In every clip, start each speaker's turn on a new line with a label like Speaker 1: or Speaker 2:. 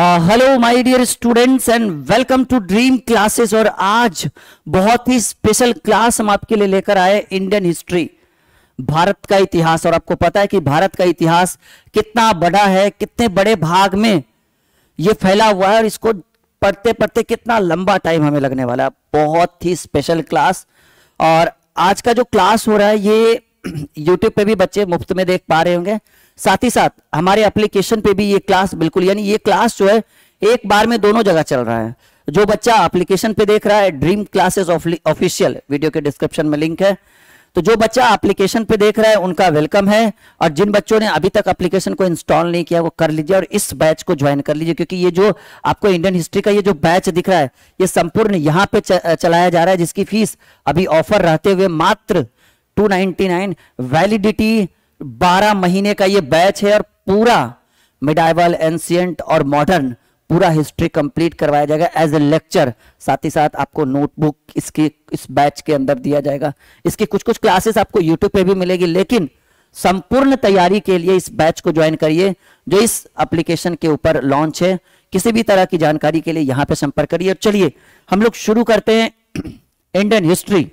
Speaker 1: hello my dear students and welcome to Dream Classes और आज बहुत ही स्पेशल क्लास हम आपके लिए लेकर आए इंडियन हिस्ट्री भारत का इतिहास और आपको पता है कि भारत का इतिहास कितना बड़ा है कितने बड़े भाग में ये फैला हुआ है और इसको पढ़ते पढ़ते कितना लंबा टाइम हमें लगने वाला है बहुत ही स्पेशल क्लास और आज का जो क्लास हो रहा है ये यूट्यूब पे भी बच्चे मुफ्त में देख पा रहे होंगे साथ ही साथ हमारे एप्लीकेशन पे भी ये क्लास बिल्कुल यानी ये क्लास जो है एक बार में दोनों जगह चल रहा है जो बच्चा एप्लीकेशन पे देख रहा है ड्रीम क्लासेस ऑफिशियल वीडियो के डिस्क्रिप्शन में लिंक है तो जो बच्चा एप्लीकेशन पे देख रहा है उनका वेलकम है और जिन बच्चों ने अभी तक एप्लीकेशन को इंस्टॉल नहीं किया वो कर लीजिए और इस बैच को ज्वाइन कर लीजिए क्योंकि ये जो आपको इंडियन हिस्ट्री का ये जो बैच दिख रहा है ये संपूर्ण यहाँ पे चलाया जा रहा है जिसकी फीस अभी ऑफर रहते हुए मात्र टू वैलिडिटी बारह महीने का ये बैच है और पूरा मिडाइवल एंशियंट और मॉडर्न पूरा हिस्ट्री कंप्लीट करवाया जाएगा एज ए लेक्चर साथ ही साथ आपको नोटबुक इसकी इस बैच के अंदर दिया जाएगा इसकी कुछ कुछ क्लासेस आपको यूट्यूब पे भी मिलेगी लेकिन संपूर्ण तैयारी के लिए इस बैच को ज्वाइन करिए जो इस एप्लीकेशन के ऊपर लॉन्च है किसी भी तरह की जानकारी के लिए यहां पर संपर्क करिए और चलिए हम लोग शुरू करते हैं इंडियन हिस्ट्री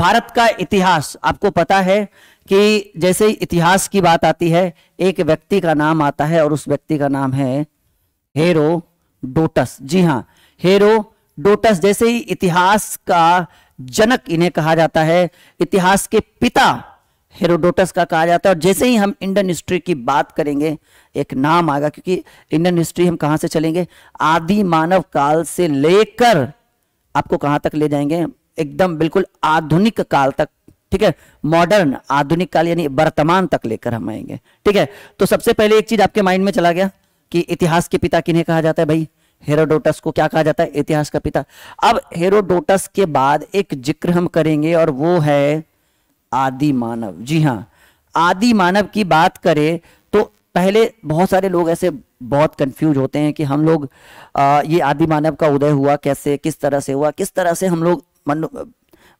Speaker 1: भारत का इतिहास आपको पता है कि जैसे इतिहास की बात आती है एक व्यक्ति का नाम आता है और उस व्यक्ति का नाम है हेरो डोटस जी हाँ हेरो डोटस जैसे ही इतिहास का जनक इन्हें कहा जाता है इतिहास के पिता हेरोडोटस का कहा जाता है और जैसे ही हम इंडियन हिस्ट्री की बात करेंगे एक नाम आएगा क्योंकि इंडियन हिस्ट्री हम कहां से चलेंगे आदि मानव काल से लेकर आपको कहाँ तक ले जाएंगे एकदम बिल्कुल आधुनिक काल तक ठीक है मॉडर्न आधुनिक काल यानी वर्तमान तक लेकर हम आएंगे ठीक है तो सबसे पहले एक चीज आपके माइंड में चला गया कि इतिहास के पिता किन्हें कहा जाता है भाई हेरोडोटस को क्या कहा जाता है इतिहास का पिता अब हेरोडोटस के बाद एक जिक्र हम करेंगे और वो है आदि मानव जी हाँ आदि मानव की बात करें तो पहले बहुत सारे लोग ऐसे बहुत कंफ्यूज होते हैं कि हम लोग आ, ये आदि मानव का उदय हुआ कैसे किस तरह से हुआ किस तरह से हम लोग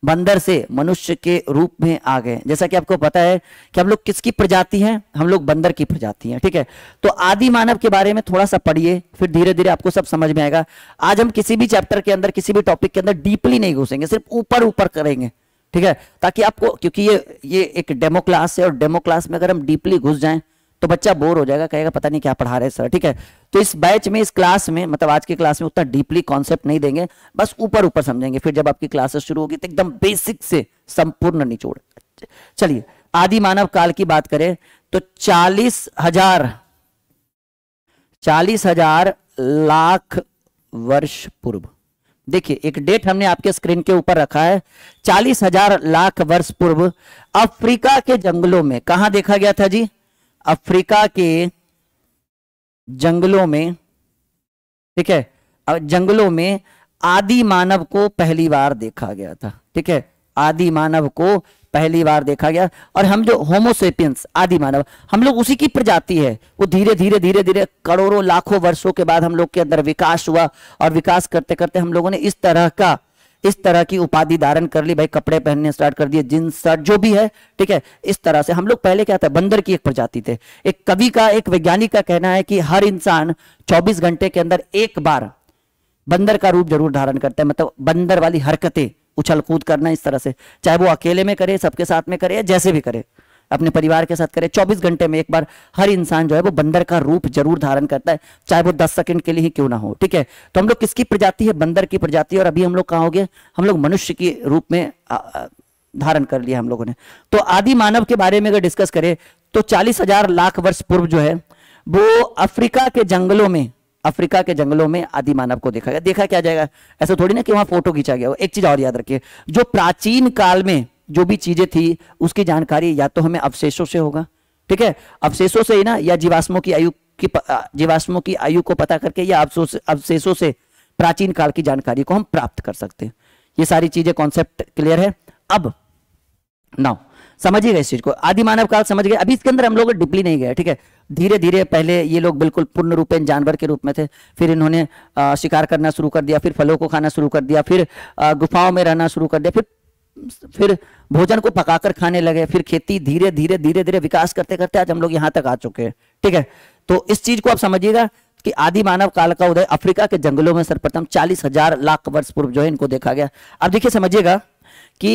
Speaker 1: बंदर से मनुष्य के रूप में आ गए जैसा कि आपको पता है कि हम लोग किसकी प्रजाति हैं हम लोग बंदर की प्रजाति हैं ठीक है तो आदि मानव के बारे में थोड़ा सा पढ़िए फिर धीरे धीरे आपको सब समझ में आएगा आज हम किसी भी चैप्टर के अंदर किसी भी टॉपिक के अंदर डीपली नहीं घुसेंगे सिर्फ ऊपर ऊपर करेंगे ठीक है ताकि आपको क्योंकि ये ये एक डेमो क्लास है और डेमो क्लास में अगर हम डीपली घुस जाएं तो बच्चा बोर हो जाएगा कहेगा पता नहीं क्या पढ़ा रहे सर ठीक है तो इस बैच में इस क्लास में मतलब आज की क्लास में उतना डीपली कॉन्सेप्ट नहीं देंगे बस ऊपर ऊपर समझेंगे फिर जब आपकी क्लासेस शुरू होगी तो एकदम बेसिक से संपूर्ण निचोड़ चलिए आदि मानव काल की बात करें तो चालीस हजार चालीस हजार लाख वर्ष पूर्व देखिए एक डेट हमने आपके स्क्रीन के ऊपर रखा है चालीस हजार लाख वर्ष पूर्व अफ्रीका के जंगलों में कहा देखा गया था जी अफ्रीका के जंगलों में ठीक है जंगलों में आदि मानव को पहली बार देखा गया था ठीक है आदि मानव को पहली बार देखा गया और हम जो होमोसेपियंस आदि मानव हम लोग उसी की प्रजाति है वो धीरे धीरे धीरे धीरे करोड़ों लाखों वर्षों के बाद हम लोग के अंदर विकास हुआ और विकास करते करते हम लोगों ने इस तरह का इस तरह की उपाधि धारण कर ली भाई कपड़े पहनने स्टार्ट कर दिए जींस शर्ट जो भी है ठीक है इस तरह से हम लोग पहले क्या था बंदर की एक प्रजाति थे एक कवि का एक वैज्ञानिक का कहना है कि हर इंसान 24 घंटे के अंदर एक बार बंदर का रूप जरूर धारण करता है मतलब बंदर वाली हरकतें उछल कूद करना इस तरह से चाहे वो अकेले में करे सबके साथ में करे जैसे भी करे अपने परिवार के साथ करे 24 घंटे में एक बार हर इंसान जो है वो बंदर का रूप जरूर धारण करता है चाहे वो 10 सेकंड के लिए ही क्यों ना हो ठीक है तो हम लोग किसकी प्रजाति है बंदर की प्रजाति और अभी हम लोग कहा हो गए हम लोग मनुष्य के रूप में धारण कर लिया हम लोगों ने तो आदि मानव के बारे में अगर डिस्कस करें तो चालीस हजार लाख वर्ष पूर्व जो है वो अफ्रीका के जंगलों में अफ्रीका के जंगलों में आदि मानव को देखा गया देखा क्या जाएगा ऐसा थोड़ी ना कि वहां फोटो खींचा गया एक चीज और याद रखिए जो प्राचीन काल में जो भी चीजें थी उसकी जानकारी या तो हमें अवशेषों से होगा ठीक है अवशेषों से ही ना या जीवाश्मों की आयु की जीवाश्मों की आयु को पता करके या अवशेषों से प्राचीन काल की जानकारी को हम प्राप्त कर सकते हैं ये सारी चीजें कॉन्सेप्ट क्लियर है अब नाउ समझिएगा इस चीज को आदि मानव काल समझ गए अभी इसके अंदर हम लोग डिपली नहीं गए ठीक है धीरे धीरे पहले ये लोग बिल्कुल पूर्ण में जानवर के रूप में थे फिर इन्होंने शिकार करना शुरू कर दिया फिर फलों को खाना शुरू कर दिया फिर गुफाओं में रहना शुरू कर दिया फिर फिर भोजन को पकाकर खाने लगे फिर खेती धीरे धीरे धीरे धीरे विकास करते करते आज हम लोग यहां तक आ चुके हैं ठीक है तो इस चीज को आप समझिएगा कि आदि मानव काल का उदय अफ्रीका के जंगलों में सर्वप्रथम चालीस हजार लाख वर्ष पूर्व जो है इनको देखा गया अब देखिए समझिएगा कि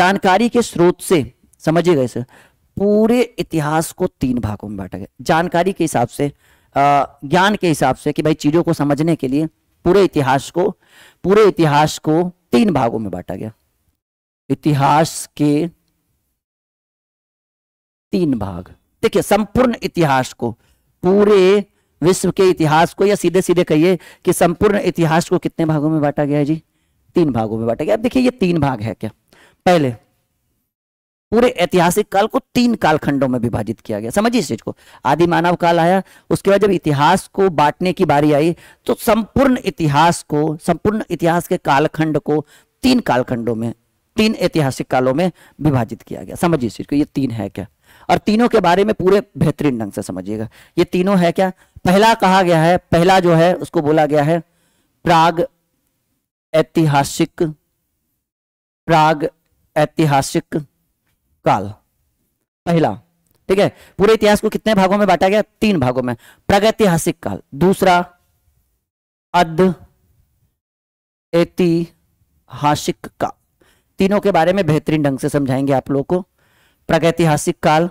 Speaker 1: जानकारी के स्रोत से समझिएगा इसे पूरे इतिहास को तीन भागों में बांटा गया जानकारी के हिसाब से ज्ञान के हिसाब से कि भाई चीजों को समझने के लिए पूरे इतिहास को पूरे इतिहास को तीन भागों में बांटा गया इतिहास के तीन भाग देखिए संपूर्ण इतिहास को पूरे विश्व के इतिहास को या सीधे सीधे कहिए कि संपूर्ण इतिहास को कितने भागों में बांटा गया है जी तीन भागों में बांटा गया अब देखिए ये तीन भाग है क्या पहले पूरे ऐतिहासिक काल को तीन कालखंडों में विभाजित किया गया समझिए इस चीज को आदि मानव काल आया उसके बाद जब इतिहास को बांटने की बारी आई तो संपूर्ण इतिहास को संपूर्ण इतिहास के कालखंड को तीन कालखंडों में तीन ऐतिहासिक कालों में विभाजित किया गया समझिए इस चीज को ये तीन है क्या और तीनों के बारे में पूरे बेहतरीन ढंग से समझिएगा ये तीनों है क्या पहला कहा गया है पहला जो है उसको बोला गया है प्राग ऐतिहासिक प्राग ऐतिहासिक काल पहला ठीक है पूरे इतिहास को कितने भागों में बांटा गया तीन भागों में प्रागैतिहासिक काल दूसरा अध ऐतिहासिक काल तीनों के बारे में बेहतरीन ढंग से समझाएंगे आप लोगों को प्रागैतिहासिक काल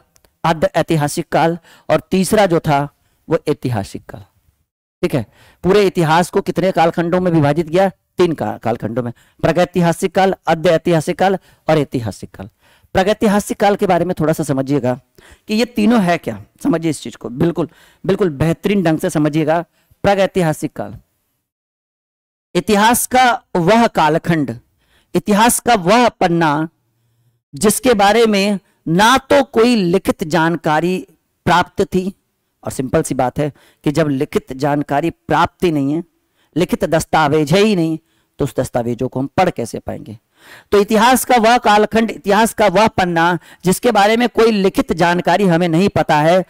Speaker 1: अर्ध ऐतिहासिक काल और तीसरा जो था वो ऐतिहासिक काल ठीक है पूरे इतिहास को कितने कालखंडों में विभाजित किया तीन का, कालखंडों में प्रागैतिहासिक काल अर्ध ऐतिहासिक काल और ऐतिहासिक काल प्रागैतिहासिक काल के बारे में थोड़ा सा समझिएगा कि ये तीनों है क्या समझिए इस चीज को बिल्कुल बिल्कुल बेहतरीन ढंग से समझिएगा प्रागैतिहासिक काल इतिहास का वह कालखंड इतिहास का वह पन्ना जिसके बारे में ना तो कोई लिखित जानकारी प्राप्त थी और सिंपल सी बात है कि जब लिखित जानकारी प्राप्त ही नहीं है लिखित दस्तावेज है ही नहीं तो उस दस्तावेजों को हम पढ़ कैसे पाएंगे तो इतिहास का वह कालखंड इतिहास का वह पन्ना जिसके बारे में कोई लिखित जानकारी हमें नहीं पता है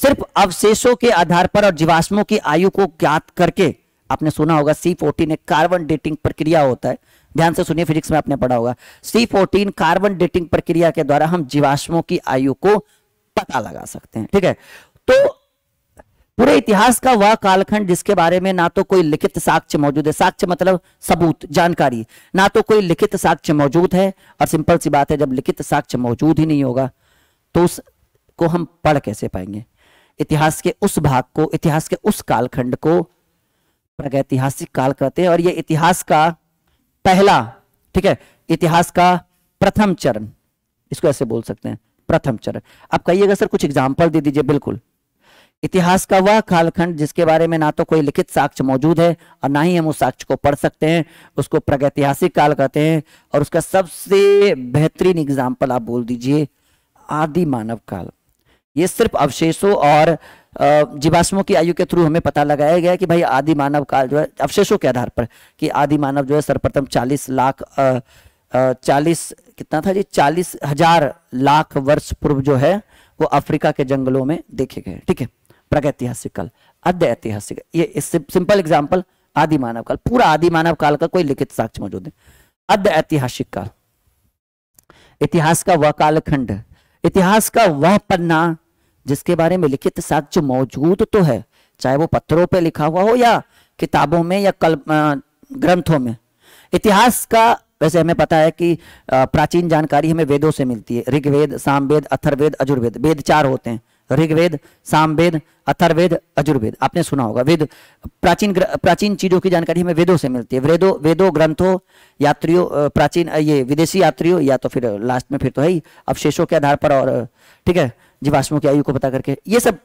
Speaker 1: सिर्फ अवशेषों के आधार पर और जीवाश्मों की आयु को ज्ञात करके आपने सुना होगा सी फोर्टीन एक कार्बन डेटिंग प्रक्रिया होता है ध्यान से सुनिए फिजिक्स में आपने पढ़ा होगा सी फोर्टीन कार्बन डेटिंग प्रक्रिया के द्वारा हम जीवाश्मों की आयु को पता लगा सकते हैं ठीक है तो पूरे इतिहास का वह कालखंड जिसके बारे में ना तो कोई लिखित साक्ष्य मौजूद है साक्ष्य मतलब सबूत जानकारी ना तो कोई लिखित साक्ष्य मौजूद है और सिंपल सी बात है जब लिखित साक्ष्य मौजूद ही नहीं होगा तो उस को हम पढ़ कैसे पाएंगे इतिहास के उस भाग को इतिहास के उस कालखंड को प्रगैतिहासिक काल कहते हैं और यह इतिहास का पहला ठीक है इतिहास का प्रथम चरण इसको ऐसे बोल सकते हैं प्रथम चरण आप कहिएगा सर कुछ एग्जाम्पल दे दीजिए बिल्कुल इतिहास का वह कालखंड जिसके बारे में ना तो कोई लिखित साक्ष्य मौजूद है और ना ही हम उस साक्ष्य को पढ़ सकते हैं उसको प्रगतिहासिक काल कहते हैं और उसका सबसे बेहतरीन एग्जाम्पल आप बोल दीजिए आदि मानव काल ये सिर्फ अवशेषों और जीवाश्मों की आयु के थ्रू हमें पता लगाया गया कि भाई आदि मानव काल जो है अवशेषों के आधार पर कि आदि मानव जो है सर्वप्रथम चालीस लाख चालीस कितना था जी चालीस हजार लाख वर्ष पूर्व जो है वो अफ्रीका के जंगलों में देखे गए ठीक है काल अद्य ऐतिहासिक ये सिंपल एग्जाम्पल आदि मानव काल पूरा आदि मानव काल का कोई लिखित साक्ष्य मौजूद है अद्य ऐतिहासिक काल इतिहास का वह कालखंड इतिहास का वह पन्ना जिसके बारे में लिखित साक्ष्य मौजूद तो है चाहे वो पत्थरों पे लिखा हुआ हो या किताबों में या कल ग्रंथों में इतिहास का वैसे हमें पता है कि प्राचीन जानकारी हमें वेदों से मिलती है ऋग्वेद सामवेद अथर्वेद अजुर्वेद वेद चार होते हैं ऋग्वेद सामवेद अथर्वेद अजुर्वेद आपने सुना होगा वेद प्राचीन प्राचीन चीजों की जानकारी हमें वेदों से मिलती है वेदो वेदो ग्रंथों यात्रियों प्राचीन ये विदेशी यात्रियों या तो फिर लास्ट में फिर तो है ही अवशेषों के आधार पर और ठीक है जीवाश्मों की आयु को पता करके ये सब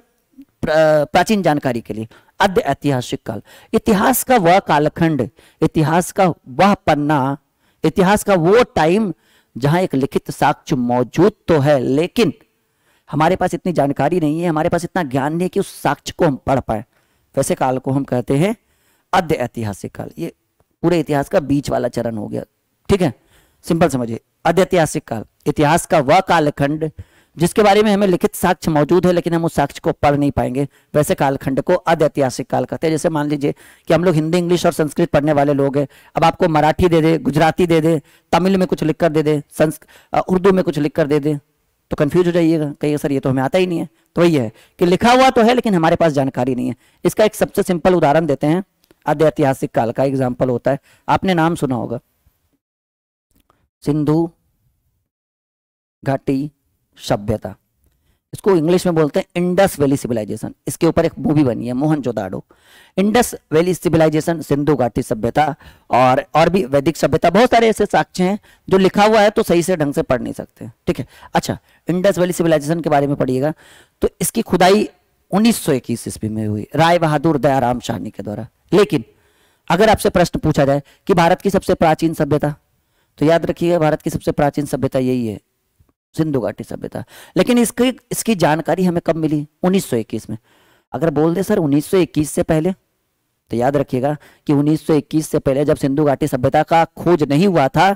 Speaker 1: प्राचीन जानकारी के लिए अद्य ऐतिहासिक काल इतिहास का वह कालखंड इतिहास का वह पन्ना इतिहास का वो टाइम जहां एक लिखित साक्ष्य मौजूद तो है लेकिन हमारे पास इतनी जानकारी नहीं है हमारे पास इतना ज्ञान नहीं है कि उस साक्ष्य को हम पढ़ पाए वैसे काल को हम कहते हैं अध्य ऐतिहासिक काल ये पूरे इतिहास का बीच वाला चरण हो गया ठीक है सिंपल समझिए अध्य ऐतिहासिक काल इतिहास का वह कालखंड जिसके बारे में हमें लिखित साक्ष्य मौजूद है लेकिन हम उस साक्ष्य को पढ़ नहीं पाएंगे वैसे कालखंड को अधैतिहासिक काल कहते हैं जैसे मान लीजिए कि हम लोग हिंदी इंग्लिश और संस्कृत पढ़ने वाले लोग हैं अब आपको मराठी दे दे गुजराती दे दे तमिल में कुछ लिख कर दे दे संस्कृत उर्दू में कुछ लिख कर दे दे तो कंफ्यूज हो जाइएगा कहिए सर ये तो हमें आता ही नहीं है तो वही है कि लिखा हुआ तो है लेकिन हमारे पास जानकारी नहीं है इसका एक सबसे सिंपल उदाहरण देते हैं आद्य ऐतिहासिक काल का एग्जाम्पल होता है आपने नाम सुना होगा सिंधु घाटी सभ्यता इसको इंग्लिश में बोलते हैं इंडस वैली सिविलाइजेशन इसके ऊपर एक मूवी बनी है मोहन जोदाड़ो इंडस वैली सिविलाइजेशन सिंधु घाटी सभ्यता और और भी वैदिक सभ्यता बहुत सारे ऐसे साक्ष्य हैं जो लिखा हुआ है तो सही से ढंग से पढ़ नहीं सकते ठीक है अच्छा इंडस वैली सिविलाइजेशन के बारे में पढ़िएगा तो इसकी खुदाई उन्नीस सौ इक्कीस ईस्वी में हुई राय बहादुर दयाराम शाहनी के द्वारा लेकिन अगर आपसे प्रश्न पूछा जाए कि भारत की सबसे प्राचीन सभ्यता तो याद रखिएगा भारत की सबसे प्राचीन सभ्यता यही है सिंधु घाटी सभ्यता लेकिन इसकी इसकी जानकारी हमें कब मिली 1921 में अगर बोल दे सर 1921 से पहले तो याद रखिएगा कि 1921 से पहले जब सिंधु घाटी सभ्यता का खोज नहीं हुआ था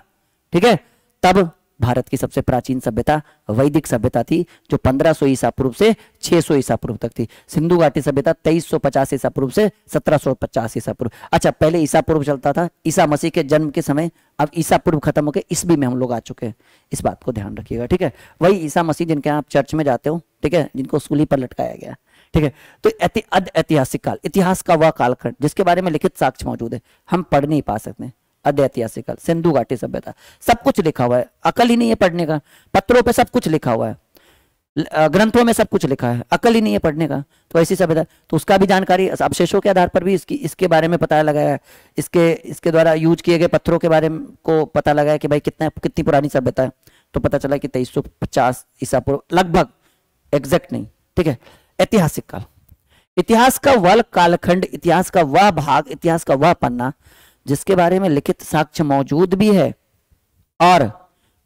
Speaker 1: ठीक है तब भारत की सबसे प्राचीन सभ्यता वैदिक सभ्यता थी जो 1500 ईसा पूर्व से 600 ईसा पूर्व तक थी सिंधु घाटी सभ्यता 2350 ईसा पूर्व से 1750 ईसा पूर्व अच्छा पहले ईसा पूर्व चलता था ईसा मसीह के जन्म के समय अब ईसा पूर्व खत्म होकर भी में हम लोग आ चुके हैं इस बात को ध्यान रखिएगा ठीक है वही ईसा मसीह जिनके आप चर्च में जाते हो ठीक है जिनको स्कूली पर लटकाया गया ठीक है तो अध ऐतिहासिक काल इतिहास का वह कालखंड जिसके बारे में लिखित साक्ष्य मौजूद है हम पढ़ नहीं पा सकते अध्यात्यासिक सिंधु घाटी सभ्यता सब कुछ लिखा हुआ है अकल ही नहीं है पढ़ने का पत्रों पे सब कुछ लिखा हुआ है ग्रंथों में सब कुछ लिखा है अकल ही नहीं है पढ़ने का तो ऐसी सभ्यता तो उसका भी जानकारी अवशेषों के आधार पर भी इसकी इसके बारे में पता लगाया है इसके इसके द्वारा यूज किए गए पत्थरों के बारे में को पता लगाया कि भाई कितना कितनी पुरानी सभ्यता है तो पता चला कि तेईस सौ पचास ईसा पूर्व लगभग एग्जैक्ट नहीं ठीक है ऐतिहासिक काल इतिहास का वह कालखंड इतिहास का वह भाग इतिहास का वह पन्ना जिसके बारे में लिखित साक्ष्य मौजूद भी है और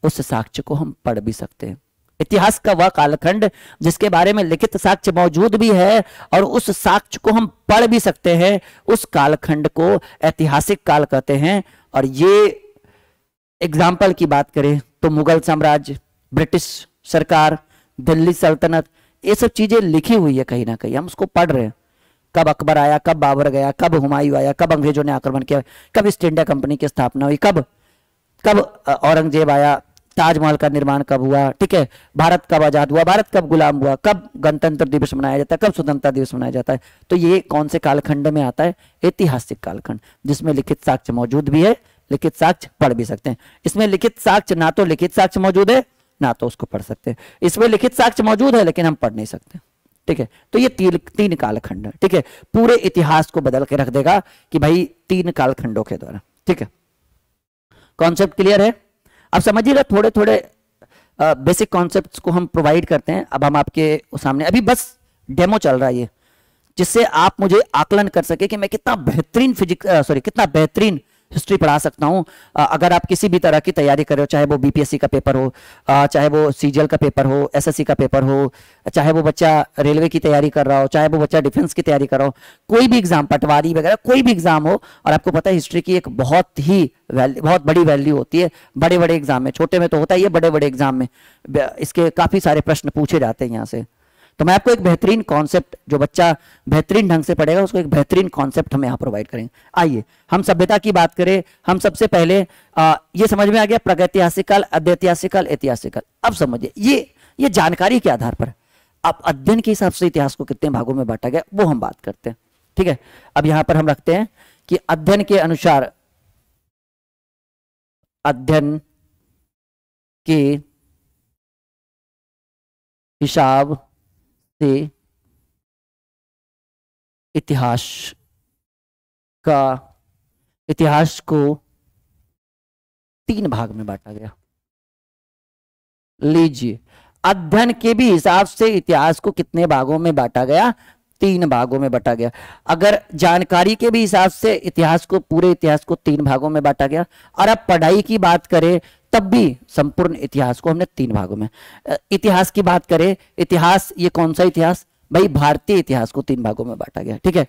Speaker 1: उस साक्ष्य को हम पढ़ भी सकते हैं इतिहास का वह कालखंड जिसके बारे में लिखित साक्ष्य मौजूद भी है और उस साक्ष्य को हम पढ़ भी सकते हैं उस कालखंड को ऐतिहासिक काल कहते हैं और ये एग्जाम्पल की बात करें तो मुगल साम्राज्य ब्रिटिश सरकार दिल्ली सल्तनत ये सब चीजें लिखी हुई है कहीं ना कहीं हम उसको पढ़ रहे हैं कब अकबर आया कब बाबर गया कब हुमायूं आया कब अंग्रेजों ने आक्रमण किया कब ईस्ट इंडिया कंपनी की स्थापना हुई कब कब औरंगजेब आया ताजमहल का निर्माण कब हुआ ठीक है भारत कब आज़ाद हुआ भारत कब गुलाम हुआ कब गणतंत्र दिवस मनाया जाता है कब स्वतंत्रता दिवस मनाया जाता है तो ये कौन से कालखंड में आता है ऐतिहासिक कालखंड जिसमें लिखित साक्ष्य मौजूद भी है लिखित साक्ष्य पढ़ भी सकते हैं इसमें लिखित साक्ष्य ना तो लिखित साक्ष्य मौजूद है ना तो उसको पढ़ सकते हैं इसमें लिखित साक्ष्य मौजूद है लेकिन हम पढ़ नहीं सकते ठीक है तो ये तीन तीन कालखंड ठीक है पूरे इतिहास को बदल के रख देगा कि भाई तीन कालखंडों के द्वारा ठीक है कॉन्सेप्ट क्लियर है अब समझिएगा थोड़े थोड़े बेसिक कॉन्सेप्ट को हम प्रोवाइड करते हैं अब हम आपके सामने अभी बस डेमो चल रहा है ये जिससे आप मुझे आकलन कर सके कि मैं कितना बेहतरीन फिजिक सॉरी कितना बेहतरीन हिस्ट्री पढ़ा सकता हूँ अगर आप किसी भी तरह की तैयारी कर रहे हो चाहे वो बीपीएससी का पेपर हो चाहे वो सीजीएल का पेपर हो एसएससी का पेपर हो चाहे वो बच्चा रेलवे की तैयारी कर रहा हो चाहे वो बच्चा डिफेंस की तैयारी कर रहा हो कोई भी एग्जाम पटवारी वगैरह कोई भी एग्जाम हो और आपको पता है हिस्ट्री की एक बहुत ही वैल्यू बहुत बड़ी वैल्यू होती है बड़े बड़े एग्जाम में छोटे में तो होता ही है बड़े बड़े एग्जाम में इसके काफ़ी सारे प्रश्न पूछे जाते हैं यहाँ से तो मैं आपको एक बेहतरीन कॉन्सेप्ट जो बच्चा बेहतरीन ढंग से पढ़ेगा उसको एक बेहतरीन कॉन्सेप्ट हम यहाँ प्रोवाइड करेंगे आइए हम सभ्यता की बात करें हम सबसे पहले आ, ये समझ में आ गया प्रगतिहासिक काल अध्यतिहासिक काल ऐतिहासिक काल अब समझिए ये ये जानकारी के आधार पर अब अध्ययन के हिसाब से इतिहास को कितने भागों में बांटा गया वो हम बात करते हैं ठीक है अब यहां पर हम रखते हैं कि अध्ययन के अनुसार
Speaker 2: अध्ययन के हिसाब से इतिहास का इतिहास को तीन भाग में बांटा गया
Speaker 1: लीजिए अध्ययन के भी हिसाब से इतिहास को कितने भागों में बांटा गया तीन भागों में बांटा गया अगर जानकारी के भी हिसाब से इतिहास को पूरे इतिहास को तीन भागों में बांटा गया और अब पढ़ाई की बात करें तब भी संपूर्ण इतिहास को हमने तीन भागों में इतिहास की बात करें इतिहास ये कौन सा इतिहास भाई भारतीय इतिहास को तीन भागों में बांटा गया ठीक है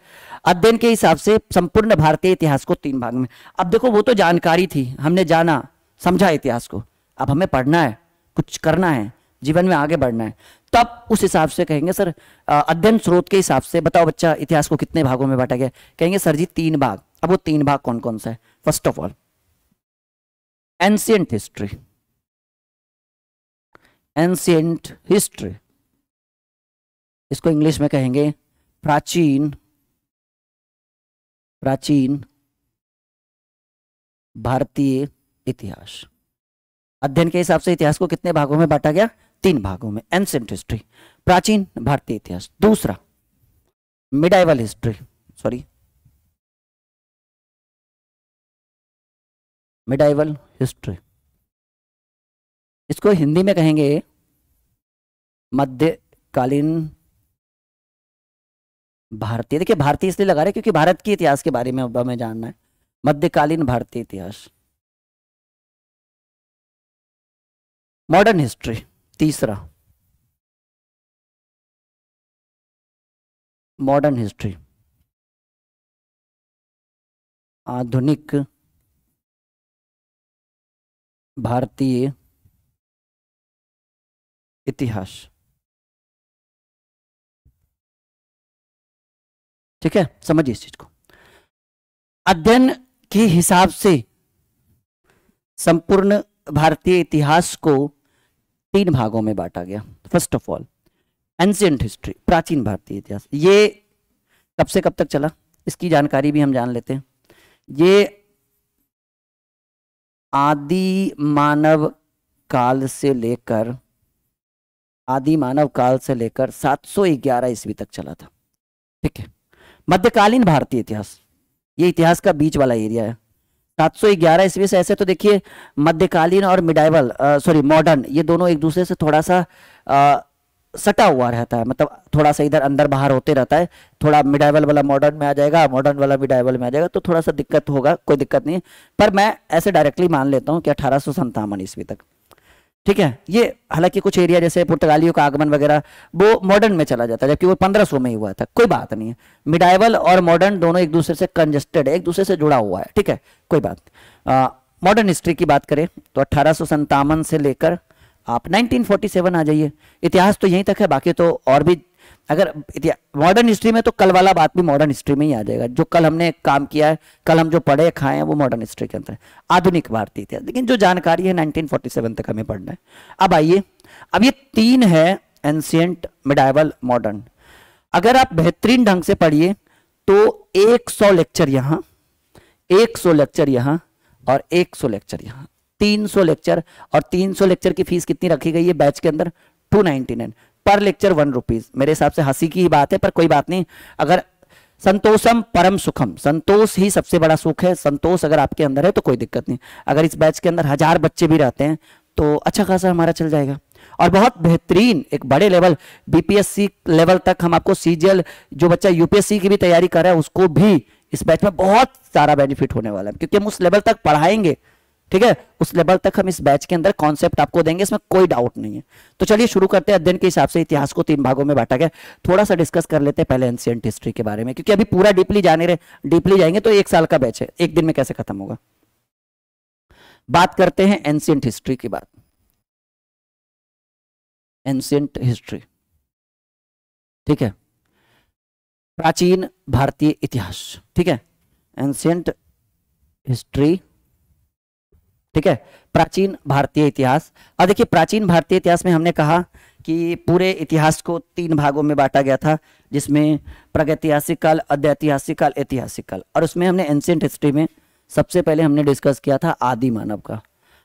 Speaker 1: अध्ययन के हिसाब से संपूर्ण भारतीय इतिहास को तीन भाग में अब देखो वो तो जानकारी थी हमने जाना समझा इतिहास को अब हमें पढ़ना है कुछ करना है जीवन में आगे बढ़ना है तब उस हिसाब से कहेंगे सर अध्ययन स्रोत के हिसाब से बताओ बच्चा इतिहास को कितने भागों में बांटा गया कहेंगे सर जी तीन भाग अब वो तीन भाग कौन कौन सा है first of
Speaker 2: all ancient history ancient history इसको इंग्लिश में कहेंगे प्राचीन प्राचीन भारतीय इतिहास अध्ययन के हिसाब से इतिहास को कितने भागों में बांटा गया तीन भागों में एंशियंट हिस्ट्री प्राचीन भारतीय इतिहास दूसरा medieval history sorry medieval history इसको हिंदी में कहेंगे मध्यकालीन
Speaker 1: भारतीय देखिए भारतीय इसलिए लगा रहे क्योंकि भारत के इतिहास के बारे में अब हमें जानना है मध्यकालीन भारतीय
Speaker 2: इतिहास मॉडर्न हिस्ट्री तीसरा मॉडर्न हिस्ट्री आधुनिक भारतीय इतिहास ठीक है समझिए इस चीज को अध्ययन के हिसाब से
Speaker 1: संपूर्ण भारतीय इतिहास को तीन भागों में बांटा गया first of all ancient history प्राचीन भारतीय इतिहास ये कब से कब तक चला इसकी जानकारी भी हम जान लेते हैं ये आदि मानव काल से लेकर आदि मानव काल से लेकर 711 ईस्वी तक चला था ठीक है मध्यकालीन भारतीय इतिहास ये इतिहास का बीच वाला एरिया है 711 ईस्वी से ऐसे तो देखिए मध्यकालीन और मिडाइवल सॉरी मॉडर्न ये दोनों एक दूसरे से थोड़ा सा सटा हुआ रहता है मतलब थोड़ा सा इधर अंदर बाहर होते रहता है थोड़ा मिडाइवल वाला मॉडर्न में आ जाएगा मॉडर्न वाला मिडाइवल में आ जाएगा तो थोड़ा सा दिक्कत होगा कोई दिक्कत नहीं पर मैं ऐसे डायरेक्टली मान लेता हूँ कि अठारह सौ संतावन ईस्वी तक ठीक है ये हालांकि कुछ एरिया जैसे पुर्तगालियों का आगमन वगैरह वो मॉडर्न में चला जाता है जबकि वो पंद्रह में ही हुआ था कोई बात नहीं है मिडाइवल और मॉडर्न दोनों एक दूसरे से कंजेस्टेड है एक दूसरे से जुड़ा हुआ है ठीक है कोई बात मॉडर्न हिस्ट्री की बात करें तो अठारह से लेकर आप 1947 आ जाइए इतिहास तो यहीं तक है बाकी तो और भी अगर मॉडर्न हिस्ट्री में तो कल वाला बात भी मॉडर्न हिस्ट्री में ही आ जाएगा जो कल हमने काम किया है कल हम जो पढ़े खाए हैं वो मॉडर्न हिस्ट्री के अंदर आधुनिक भारतीय इतिहास लेकिन जो जानकारी है 1947 तक हमें पढ़ना है अब आइए अब ये तीन है एंशियंट मिडाइवल मॉडर्न अगर आप बेहतरीन ढंग से पढ़िए तो एक लेक्चर यहाँ एक लेक्चर यहाँ और सौ लेक्चर यहाँ 300 लेक्चर और 300 लेक्चर की फीस कितनी रखी गई है बैच के अंदर 299 पर लेक्चर वन रुपीज मेरे हिसाब से हंसी की ही बात है पर कोई बात नहीं अगर संतोषम परम सुखम संतोष ही सबसे बड़ा सुख है संतोष अगर आपके अंदर है तो कोई दिक्कत नहीं अगर इस बैच के अंदर हजार बच्चे भी रहते हैं तो अच्छा खासा हमारा चल जाएगा और बहुत बेहतरीन एक बड़े लेवल बीपीएससी लेवल तक हम आपको सीजीएल जो बच्चा यूपीएससी की भी तैयारी कर रहा है उसको भी इस बैच में बहुत सारा बेनिफिट होने वाला है क्योंकि हम उस लेवल तक पढ़ाएंगे ठीक है उस लेवल तक हम इस बैच के अंदर कॉन्सेप्ट आपको देंगे इसमें कोई डाउट नहीं है तो चलिए शुरू करते हैं अध्ययन के हिसाब से इतिहास को तीन भागों में बांटा गया थोड़ा सा डिस्कस कर लेते हैं पहले एंशियंट हिस्ट्री के बारे में क्योंकि अभी पूरा डीपली जाने रहे डीपली जाएंगे तो एक साल का बैच है एक दिन में कैसे खत्म होगा
Speaker 2: बात करते हैं एंशियंट हिस्ट्री की बात एंशियंट हिस्ट्री ठीक है
Speaker 1: प्राचीन भारतीय इतिहास ठीक है एंशियंट हिस्ट्री ठीक है प्राचीन भारतीय इतिहास अब देखिए प्राचीन भारतीय इतिहास में हमने कहा कि पूरे इतिहास को तीन भागों में बांटा गया था जिसमें प्रगतिहासिक काल अध्यतिहासिक काल ऐतिहासिक काल और उसमें हमने एंशियंट हिस्ट्री में सबसे पहले हमने डिस्कस किया था आदि मानव का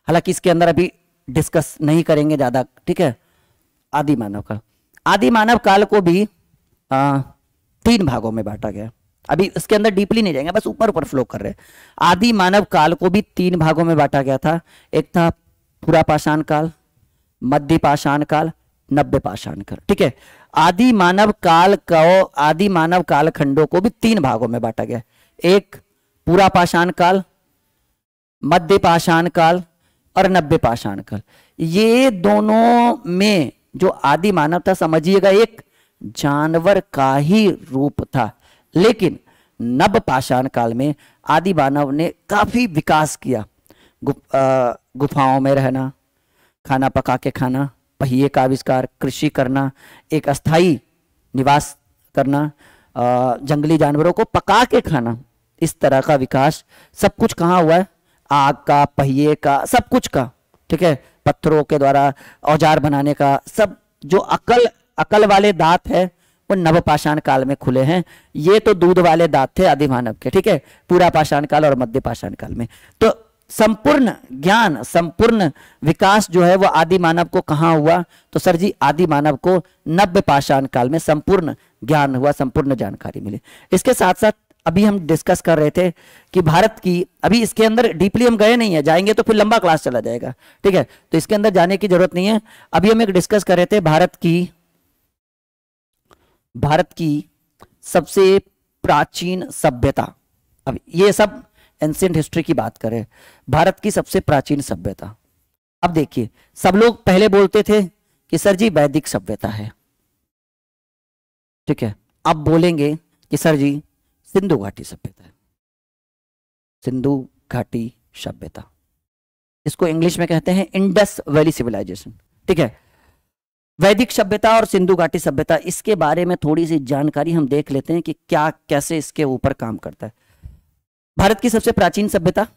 Speaker 1: हालांकि इसके अंदर अभी डिस्कस नहीं करेंगे ज़्यादा ठीक है आदि मानव का आदि मानव काल को भी आ, तीन भागों में बांटा गया अभी इसके अंदर डीपली नहीं जाएंगे बस ऊपर ऊपर फ्लो कर रहे आदि मानव काल को भी तीन भागों में बांटा गया था एक था पूरा पाषाण काल मध्य पाषाण काल नब्बे पाषाण काल ठीक है आदि मानव काल को आदि मानव कालखंडों को भी तीन भागों में बांटा गया एक पूरा पाषाण काल मध्य पाषाण काल और नब्बे पाषाण काल ये दोनों में जो आदि मानव था समझिएगा एक जानवर का ही रूप था लेकिन नव पाषाण काल में आदि मानव ने काफ़ी विकास किया गु आ, गुफाओं में रहना खाना पका के खाना पहिए का आविष्कार कृषि करना एक अस्थाई निवास करना आ, जंगली जानवरों को पका के खाना इस तरह का विकास सब कुछ कहाँ हुआ है आग का पहिए का सब कुछ का ठीक है पत्थरों के द्वारा औजार बनाने का सब जो अकल अकल वाले दांत है वो नवपाषाण काल में खुले हैं ये तो दूध वाले दांत थे आदि मानव के ठीक है पूरा पाषाण काल और मध्य पाषाण काल में तो संपूर्ण ज्ञान संपूर्ण विकास जो है वो आदि मानव को कहाँ हुआ तो सर जी आदि मानव को नव्य पाषाण काल में संपूर्ण ज्ञान हुआ संपूर्ण जानकारी मिली इसके साथ साथ अभी हम डिस्कस कर रहे थे कि भारत की अभी इसके अंदर डीपली हम गए नहीं है जाएंगे तो फिर लंबा क्लास चला जाएगा ठीक है तो इसके अंदर जाने की जरूरत नहीं है अभी हम एक डिस्कस कर रहे थे भारत की भारत की सबसे प्राचीन सभ्यता अब ये सब एंशियंट हिस्ट्री की बात करें भारत की सबसे प्राचीन सभ्यता अब देखिए सब लोग पहले बोलते थे कि सर जी वैदिक सभ्यता है ठीक है अब बोलेंगे कि सर जी सिंधु घाटी सभ्यता है सिंधु घाटी सभ्यता इसको इंग्लिश में कहते हैं इंडस वैली सिविलाइजेशन ठीक है वैदिक सभ्यता और सिंधु घाटी सभ्यता इसके बारे में थोड़ी सी जानकारी हम देख लेते हैं कि क्या कैसे इसके ऊपर काम करता है भारत की सबसे प्राचीन सभ्यता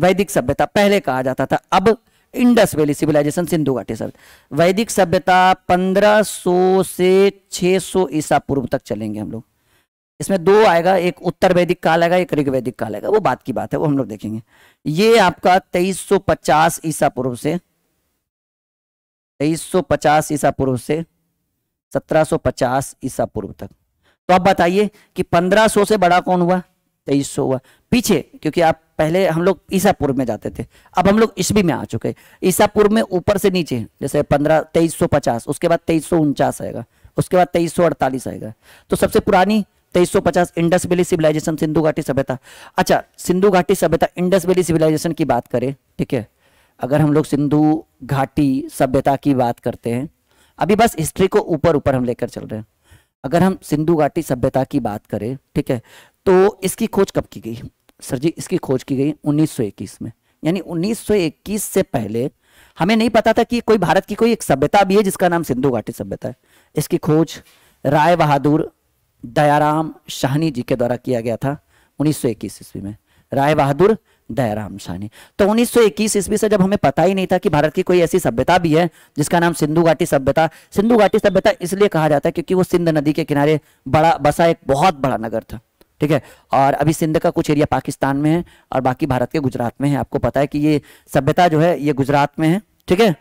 Speaker 1: वैदिक सभ्यता पहले कहा जाता था अब इंडस वैली सिविलाइजेशन सिंधु घाटी सभ्यता वैदिक सभ्यता 1500 से 600 ईसा पूर्व तक चलेंगे हम लोग इसमें दो आएगा एक उत्तर वैदिक काल आएगा एक ऋग्वैदिक काल आएगा वो बात की बात है वो हम लोग देखेंगे ये आपका 2350 ईसा पूर्व से तेईस ईसा पूर्व से सत्रह सौ पचास ईसा पूर्व तक तो आप बताइए कि पंद्रह से बड़ा कौन हुआ तेईस सौ हुआ पीछे क्योंकि आप पहले हम लोग ईसा पूर्व में जाते थे अब हम लोग ईस्वी में आ चुके ईसा पूर्व में ऊपर से नीचे जैसे पंद्रह तेईस सौ पचास उसके बाद तेईस सौ उनचास आएगा उसके बाद तेईस सौ अड़तालीस आएगा तो सबसे पुरानी तेईस सौ पचास इंडस वैली सिविलाइजेशन सिंधु घाटी सभ्यता अच्छा सिंधु घाटी सभ्यता इंडस वैली सिविलाइजेशन की बात करें ठीक है अगर हम लोग सिंधु घाटी सभ्यता की बात करते हैं अभी बस हिस्ट्री को ऊपर ऊपर हम लेकर चल रहे हैं अगर हम सिंधु घाटी सभ्यता की बात करें ठीक है तो इसकी खोज कब की गई सर जी इसकी खोज की गई 1921 में यानी 1921 से पहले हमें नहीं पता था कि कोई भारत की कोई एक सभ्यता भी है जिसका नाम सिंधु घाटी सभ्यता है इसकी खोज राय बहादुर दयाराम शाहनी जी के द्वारा किया गया था 1921 ईस्वी में राय बहादुर दयाराम सानी तो 1921 ईस्वी से जब हमें पता ही नहीं था कि भारत की कोई ऐसी सभ्यता भी है जिसका नाम सिंधु घाटी सभ्यता सिंधु घाटी सभ्यता इसलिए कहा जाता है क्योंकि वो सिंध नदी के किनारे बड़ा बसा एक बहुत बड़ा नगर था ठीक है और अभी सिंध का कुछ एरिया पाकिस्तान में है और बाकी भारत के गुजरात में है आपको पता है कि ये सभ्यता जो है ये गुजरात में है ठीक है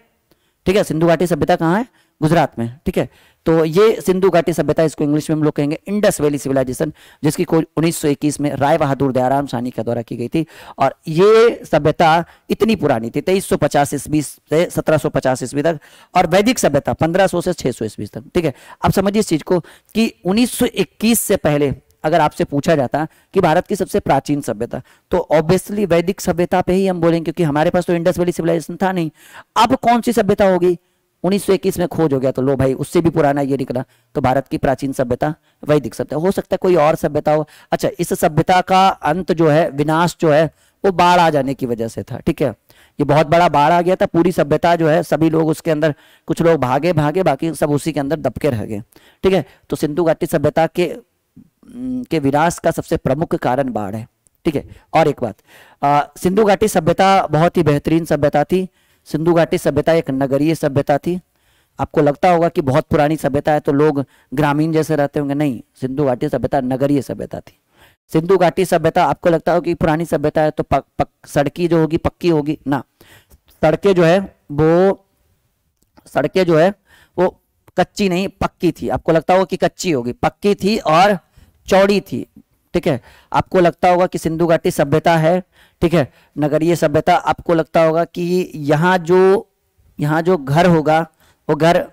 Speaker 1: ठीक है सिंधु घाटी सभ्यता कहाँ है गुजरात में ठीक है तो ये सिंधु घाटी सभ्यता इसको इंग्लिश में हम लोग कहेंगे इंडस वैली सिविलाइजेशन जिसकी खोज 1921 में राय बहादुर दयाराम सानी के द्वारा की गई थी और ये सभ्यता इतनी पुरानी थी तेईस सौ पचास ईस्वी से सत्रह सौ पचास ईस्वी तक और वैदिक सभ्यता पंद्रह सौ से छह सौ ईस्वी तक ठीक है आप समझिए इस चीज को कि उन्नीस से पहले अगर आपसे पूछा जाता कि भारत की सबसे प्राचीन सभ्यता तो ऑब्वियसली वैदिक सभ्यता पे ही हम बोलेंगे क्योंकि हमारे पास तो इंडस वैली सिविलाइजेशन था नहीं अब कौन सी सभ्यता होगी 1921 में खोज हो गया तो लो भाई उससे भी पुराना ये निकला तो भारत की प्राचीन सभ्यता वही दिख सकता है हो सकता है कोई और सभ्यता हो अच्छा इस सभ्यता का अंत जो है विनाश जो है वो बाढ़ आ जाने की वजह से था ठीक है ये बहुत बड़ा बाढ़ आ गया था पूरी सभ्यता जो है सभी लोग उसके अंदर कुछ लोग भागे भागे बाकी सब उसी के अंदर दबके रह गए ठीक है तो सिंधु घाटी सभ्यता के के विनाश का सबसे प्रमुख कारण बाढ़ है ठीक है और एक बात सिंधु घाटी सभ्यता बहुत ही बेहतरीन सभ्यता थी सिंधु घाटी सभ्यता एक नगरीय सभ्यता थी आपको लगता होगा कि बहुत पुरानी सभ्यता है तो लोग ग्रामीण जैसे रहते होंगे नहीं सिंधु घाटी सभ्यता नगरीय सभ्यता थी सिंधु घाटी सभ्यता आपको लगता हो कि पुरानी सभ्यता है तो पक, पक, सड़की जो होगी पक्की होगी ना सड़कें जो है वो सड़कें जो है वो कच्ची नहीं पक्की थी आपको लगता होगा कि कच्ची होगी पक्की थी और चौड़ी थी ठीक है आपको लगता होगा कि सिंधु घाटी सभ्यता है ठीक है नगरीय सभ्यता आपको लगता होगा कि यहाँ जो यहाँ जो घर होगा वो घर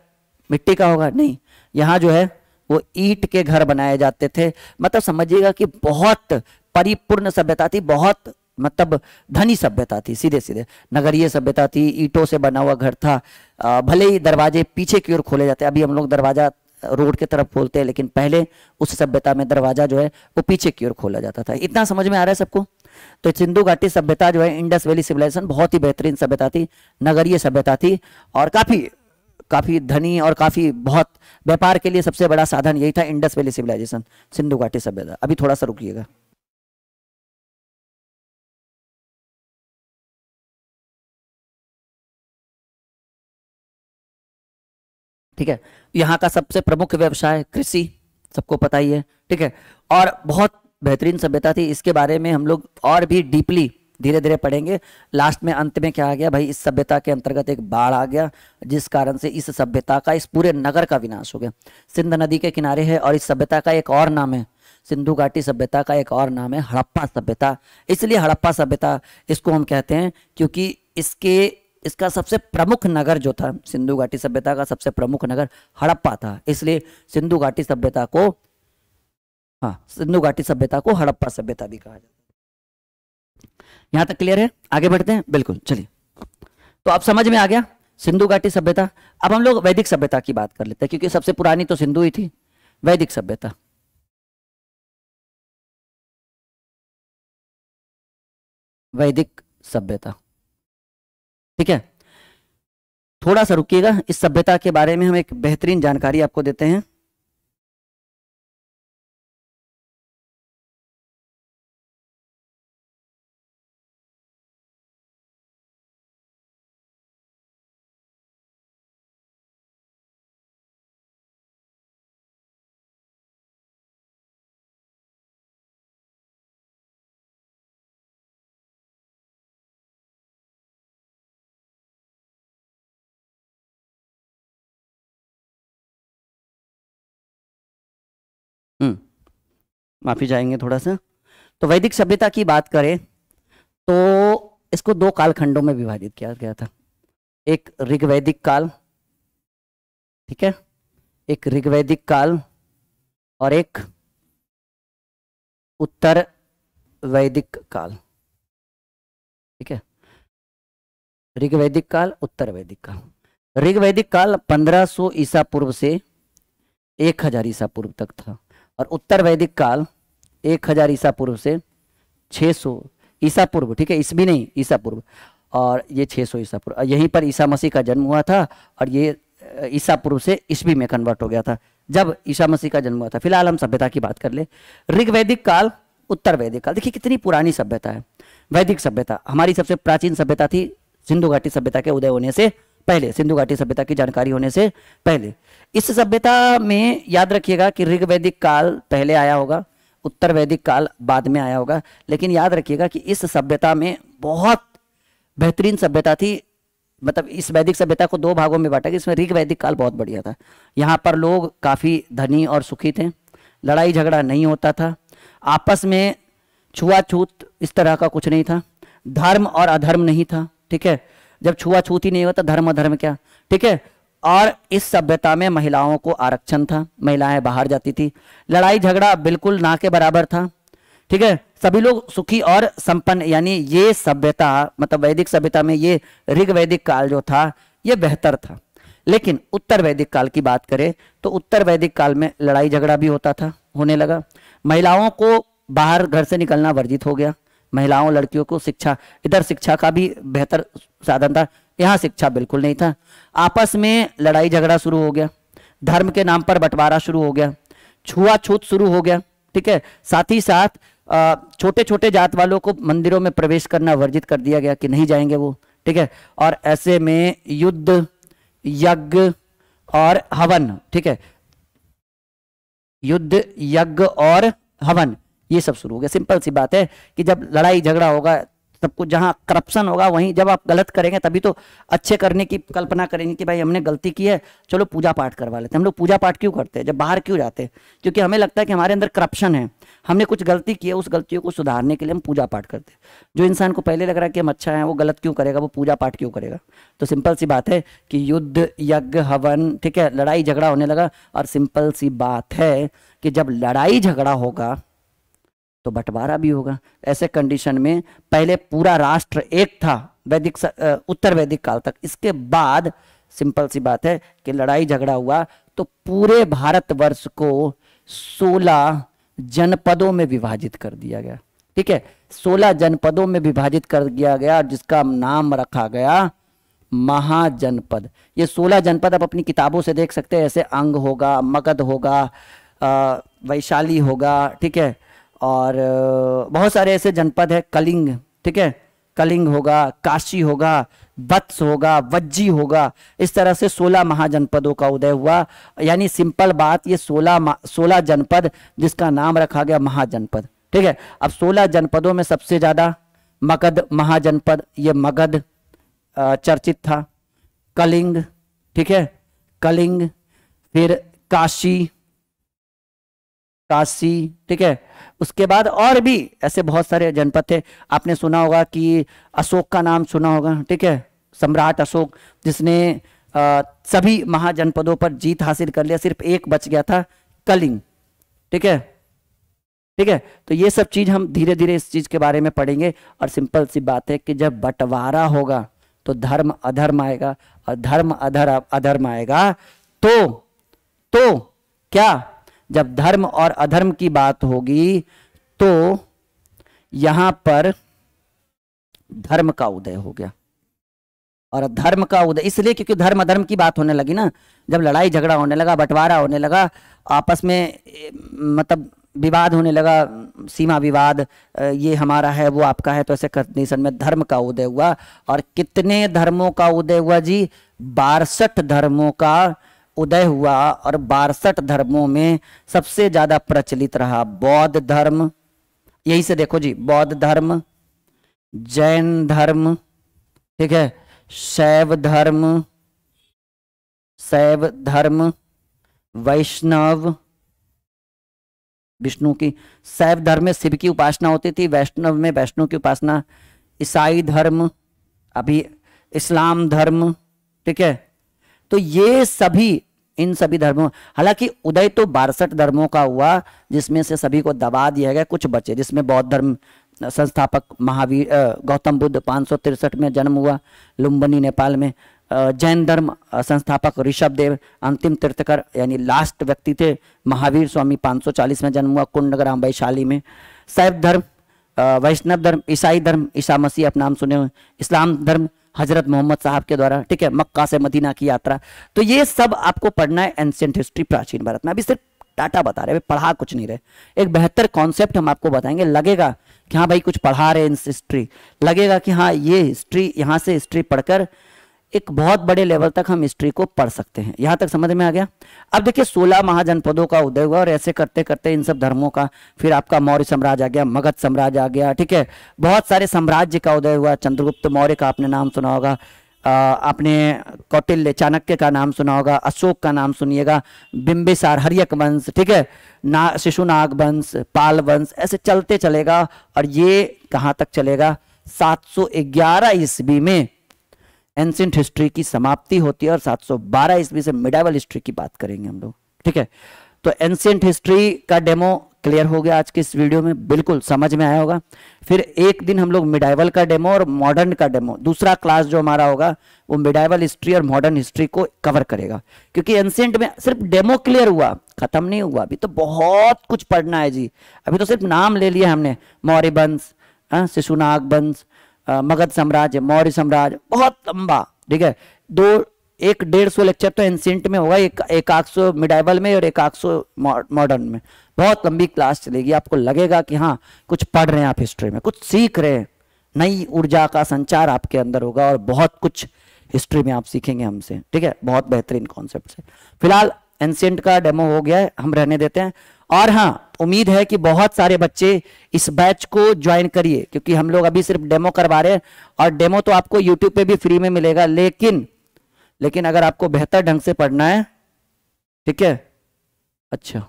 Speaker 1: मिट्टी का होगा नहीं यहाँ जो है वो ईट के घर बनाए जाते थे मतलब समझिएगा कि बहुत परिपूर्ण सभ्यता थी बहुत मतलब धनी सभ्यता थी सीधे सीधे नगरीय सभ्यता थी ईटों से बना हुआ घर था भले ही दरवाजे पीछे की ओर खोले जाते अभी हम लोग दरवाजा रोड के तरफ खोलते हैं लेकिन पहले उस सभ्यता में दरवाजा जो है वो पीछे की ओर खोला जाता था इतना समझ में आ रहा है सबको तो सिंधु घाटी सभ्यता जो है इंडस वैली सिविलाइजेशन बहुत ही बेहतरीन सभ्यता थी नगरीय सभ्यता थी और काफ़ी काफ़ी धनी और काफ़ी बहुत व्यापार के लिए सबसे बड़ा साधन यही था इंडस वैली सिविलाइजेशन सिंधु घाटी
Speaker 2: सभ्यता अभी थोड़ा सा रुकिएगा ठीक है यहाँ का सबसे प्रमुख व्यवसाय कृषि सबको पता ही है ठीक है
Speaker 1: और बहुत बेहतरीन सभ्यता थी इसके बारे में हम लोग और भी डीपली धीरे धीरे पढ़ेंगे लास्ट में अंत में क्या आ गया भाई इस सभ्यता के अंतर्गत एक बाढ़ आ गया जिस कारण से इस सभ्यता का इस पूरे नगर का विनाश हो गया सिंध नदी के किनारे है और इस सभ्यता का एक और नाम है सिंधु घाटी सभ्यता का एक और नाम है हड़प्पा सभ्यता इसलिए हड़प्पा सभ्यता इसको हम कहते हैं क्योंकि इसके इसका सबसे प्रमुख नगर जो था सिंधु घाटी सभ्यता का सबसे प्रमुख नगर हड़प्पा था इसलिए सिंधु घाटी सभ्यता को हाँ सिंधु घाटी सभ्यता को हड़प्पा सभ्यता भी कहा जाता है यहां तक क्लियर है आगे बढ़ते हैं बिल्कुल चलिए तो आप समझ में आ गया सिंधु घाटी सभ्यता अब हम लोग वैदिक
Speaker 2: सभ्यता की बात कर लेते हैं क्योंकि सबसे पुरानी तो सिंधु ही थी वैदिक सभ्यता वैदिक सभ्यता ठीक है थोड़ा सा रुकिएगा इस सभ्यता के बारे में हम एक बेहतरीन जानकारी आपको देते हैं माफी जाएंगे थोड़ा सा तो वैदिक सभ्यता की बात करें तो
Speaker 1: इसको दो कालखंडों में विभाजित किया गया था एक ऋग्वैदिक काल
Speaker 2: ठीक है एक ऋग्वैदिक काल और एक उत्तर वैदिक काल ठीक है ऋग्वैदिक काल उत्तर वैदिक काल ऋग्वैदिक काल
Speaker 1: 1500 ईसा पूर्व से 1000 ईसा पूर्व तक था और उत्तर वैदिक काल एक हजार ईसा पूर्व से 600 ईसा पूर्व ठीक है इसमें नहीं ईसा पूर्व और ये 600 ईसा पूर्व यहीं पर ईसा मसीह का जन्म हुआ था और ये ईसा पूर्व से ईस्वी में कन्वर्ट हो गया था जब ईसा मसीह का जन्म हुआ था फिलहाल हम सभ्यता की बात कर ले ऋग्वैदिक काल उत्तर वैदिक काल देखिए कितनी पुरानी सभ्यता है वैदिक सभ्यता हमारी सबसे प्राचीन सभ्यता थी सिंधु घाटी सभ्यता के उदय होने से पहले सिंधु घाटी सभ्यता की जानकारी होने से पहले इस सभ्यता में याद रखिएगा कि ऋग वैदिक काल पहले आया होगा उत्तर वैदिक काल बाद में आया होगा लेकिन याद रखिएगा कि इस सभ्यता में बहुत बेहतरीन सभ्यता थी मतलब इस वैदिक सभ्यता को दो भागों में बांटा गया इसमें ऋग वैदिक काल बहुत बढ़िया था यहाँ पर लोग काफ़ी धनी और सुखी थे लड़ाई झगड़ा नहीं होता था आपस में छुआछूत इस तरह का कुछ नहीं था धर्म और अधर्म नहीं था ठीक है जब छुआछूत ही नहीं होता तो धर्म धर्म क्या ठीक है और इस सभ्यता में महिलाओं को आरक्षण था महिलाएं बाहर जाती थी लड़ाई झगड़ा बिल्कुल ना के बराबर था ठीक है सभी लोग सुखी और संपन्न यानी ये सभ्यता मतलब वैदिक सभ्यता में ये ऋग वैदिक काल जो था ये बेहतर था लेकिन उत्तर वैदिक काल की बात करें तो उत्तर वैदिक काल में लड़ाई झगड़ा भी होता था होने लगा महिलाओं को बाहर घर से निकलना वर्जित हो गया महिलाओं लड़कियों को शिक्षा इधर शिक्षा का भी बेहतर साधन था यहाँ शिक्षा बिल्कुल नहीं था आपस में लड़ाई झगड़ा शुरू हो गया धर्म के नाम पर बंटवारा शुरू हो गया छुआछूत शुरू हो गया ठीक है साथ ही साथ छोटे छोटे जात वालों को मंदिरों में प्रवेश करना वर्जित कर दिया गया कि नहीं जाएंगे वो ठीक है और ऐसे में युद्ध यज्ञ और हवन ठीक है युद्ध यज्ञ और हवन ये सब शुरू हो गया सिंपल सी बात है कि जब लड़ाई झगड़ा होगा सब कुछ जहाँ करप्शन होगा वहीं जब आप गलत करेंगे तभी तो अच्छे करने की कल्पना करेंगे कि भाई हमने गलती की है चलो पूजा पाठ करवा लेते हैं हम लोग पूजा पाठ क्यों करते हैं जब बाहर क्यों जाते हैं क्योंकि हमें लगता है कि हमारे अंदर करप्शन है हमने कुछ गलती की है उस गलतियों को सुधारने के लिए हम पूजा पाठ करते हैं जो इंसान को पहले लग रहा है कि हम अच्छा है वो गलत क्यों करेगा वो पूजा पाठ क्यों करेगा तो सिंपल सी बात है कि युद्ध यज्ञ हवन ठीक है लड़ाई झगड़ा होने लगा और सिंपल सी बात है कि जब लड़ाई झगड़ा होगा तो बंटवारा भी होगा ऐसे कंडीशन में पहले पूरा राष्ट्र एक था वैदिक उत्तर वैदिक काल तक इसके बाद सिंपल सी बात है कि लड़ाई झगड़ा हुआ तो पूरे भारतवर्ष को 16 जनपदों में विभाजित कर दिया गया ठीक है 16 जनपदों में विभाजित कर दिया गया और जिसका नाम रखा गया महाजनपद ये 16 जनपद आप अपनी किताबों से देख सकते हैं ऐसे अंग होगा मगध होगा वैशाली होगा ठीक है और बहुत सारे ऐसे जनपद है कलिंग ठीक है कलिंग होगा काशी होगा वत्स होगा वज्जी होगा इस तरह से 16 महाजनपदों का उदय हुआ यानी सिंपल बात ये 16 सोलह जनपद जिसका नाम रखा गया महाजनपद ठीक है अब 16 जनपदों में सबसे ज़्यादा मगध महाजनपद ये मगध चर्चित था कलिंग ठीक है कलिंग फिर काशी काशी ठीक है उसके बाद और भी ऐसे बहुत सारे जनपद थे आपने सुना होगा कि अशोक का नाम सुना होगा ठीक है सम्राट अशोक जिसने आ, सभी महाजनपदों पर जीत हासिल कर लिया सिर्फ एक बच गया था कलिंग ठीक है ठीक है तो ये सब चीज़ हम धीरे धीरे इस चीज़ के बारे में पढ़ेंगे और सिंपल सी बात है कि जब बंटवारा होगा तो धर्म अधर्म आएगा और धर्म अधर अधर्म आएगा तो तो क्या जब धर्म और अधर्म की बात होगी तो यहां पर धर्म का उदय हो गया और धर्म का उदय इसलिए क्योंकि धर्म अधर्म की बात होने लगी ना जब लड़ाई झगड़ा होने लगा बंटवारा होने लगा आपस में मतलब विवाद होने लगा सीमा विवाद ये हमारा है वो आपका है तो ऐसे कंडीशन में धर्म का उदय हुआ और कितने धर्मों का उदय हुआ जी बासठ धर्मों का उदय हुआ और बासठ धर्मों में सबसे ज़्यादा प्रचलित रहा बौद्ध धर्म यही से देखो जी बौद्ध धर्म जैन धर्म ठीक है शैव धर्म शैव धर्म वैष्णव विष्णु की शैव धर्म में शिव की उपासना होती थी वैष्णव में वैष्णव की उपासना ईसाई धर्म अभी इस्लाम धर्म ठीक है तो ये सभी इन सभी धर्मों हालांकि उदय तो बासठ धर्मों का हुआ जिसमें से सभी को दबा दिया गया कुछ बचे जिसमें बौद्ध धर्म संस्थापक महावीर गौतम बुद्ध पाँच में जन्म हुआ लुम्बनी नेपाल में जैन धर्म संस्थापक ऋषभ देव अंतिम तीर्थकर यानी लास्ट व्यक्ति थे महावीर स्वामी 540 में जन्म हुआ कुंड ग्राम वैशाली में शैव धर्म वैष्णव धर्म ईसाई धर्म ईसा मसीह अपना नाम सुने हुए इस्लाम धर्म हजरत मोहम्मद साहब के द्वारा ठीक है मक्का से मदीना की यात्रा तो ये सब आपको पढ़ना है एंशियंट हिस्ट्री प्राचीन भारत में अभी सिर्फ डाटा बता रहे पढ़ा कुछ नहीं रहे एक बेहतर कॉन्सेप्ट हम आपको बताएंगे लगेगा कि हाँ भाई कुछ पढ़ा रहे हैं हिस्ट्री लगेगा कि हाँ ये हिस्ट्री यहाँ से हिस्ट्री पढ़कर एक बहुत बड़े लेवल तक हम हिस्ट्री को पढ़ सकते हैं यहाँ तक समझ में आ गया अब देखिए सोलह महाजनपदों का उदय हुआ और ऐसे करते करते इन सब धर्मों का फिर आपका मौर्य साम्राज्य आ गया मगध साम्राज्य आ गया ठीक है बहुत सारे साम्राज्य का उदय हुआ चंद्रगुप्त मौर्य का आपने नाम सुना होगा आपने कौटिल्य चाणक्य का नाम सुना होगा अशोक का नाम सुनिएगा बिंबिसार हरियक वंश ठीक है ना शिशुनाग वंश पाल वंश ऐसे चलते चलेगा और ये कहाँ तक चलेगा 711 ईस्वी में एंशियंट हिस्ट्री की समाप्ति होती है और 712 ईस्वी से मिडावल हिस्ट्री की बात करेंगे हम लोग ठीक है तो एंशियंट हिस्ट्री का डेमो क्लियर हो गया आज के इस वीडियो में बिल्कुल समझ में आया होगा फिर एक दिन हम लोग मिडाइवल का डेमो और मॉडर्न का डेमो दूसरा क्लास जो हमारा होगा वो मिडाइवल हिस्ट्री और मॉडर्न हिस्ट्री को कवर करेगा क्योंकि एंशियंट में सिर्फ डेमो क्लियर हुआ खत्म नहीं हुआ अभी तो बहुत कुछ पढ़ना है जी अभी तो सिर्फ नाम ले लिया हमने मौर्य वंश हाँ, शिशुनाग वंश मगध साम्राज्य मौर्य साम्राज्य बहुत लंबा ठीक है दो एक डेढ़ सौ लेक्चर तो एंसेंट में होगा एक एक आख सौ मिडाइबल में और एक आख सौ मॉडर्न में बहुत लंबी क्लास चलेगी आपको लगेगा कि हाँ कुछ पढ़ रहे हैं आप हिस्ट्री में कुछ सीख रहे हैं नई ऊर्जा का संचार आपके अंदर होगा और बहुत कुछ हिस्ट्री में आप सीखेंगे हमसे ठीक है बहुत बेहतरीन कॉन्सेप्ट से फिलहाल एंसेंट का डेमो हो गया है हम रहने देते हैं और हाँ उम्मीद है कि बहुत सारे बच्चे इस बैच को ज्वाइन करिए क्योंकि हम लोग अभी सिर्फ डेमो करवा रहे हैं और डेमो तो आपको यूट्यूब पे भी फ्री में मिलेगा लेकिन लेकिन अगर आपको बेहतर ढंग से पढ़ना है
Speaker 2: ठीक है अच्छा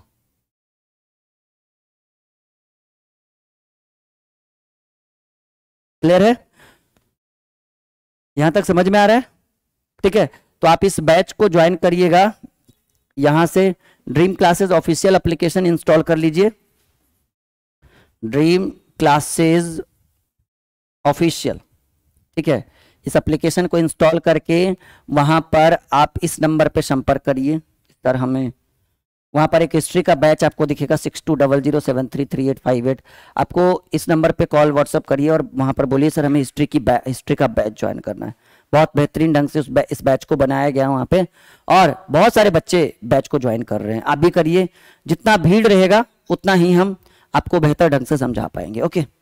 Speaker 2: क्लियर है यहां तक समझ में आ रहा है ठीक है तो आप इस बैच को ज्वाइन करिएगा
Speaker 1: यहां से Dream Classes official application install कर लीजिए ड्रीम क्लासेस ऑफिशियल ठीक है इस एप्लीकेशन को इंस्टॉल करके वहां पर आप इस नंबर पे संपर्क करिए सर हमें वहां पर एक हिस्ट्री का बैच आपको दिखेगा six two double zero seven three three eight five eight आपको इस नंबर पे कॉल व्हाट्सअप करिए और वहां पर बोलिए सर हमें हिस्ट्री की हिस्ट्री का बैच ज्वाइन करना है बहुत बेहतरीन ढंग से उस बै, इस बैच को बनाया गया वहां पे और बहुत सारे बच्चे बैच को ज्वाइन कर रहे हैं आप भी करिए जितना भीड़ रहेगा उतना ही हम आपको बेहतर ढंग से समझा पाएंगे ओके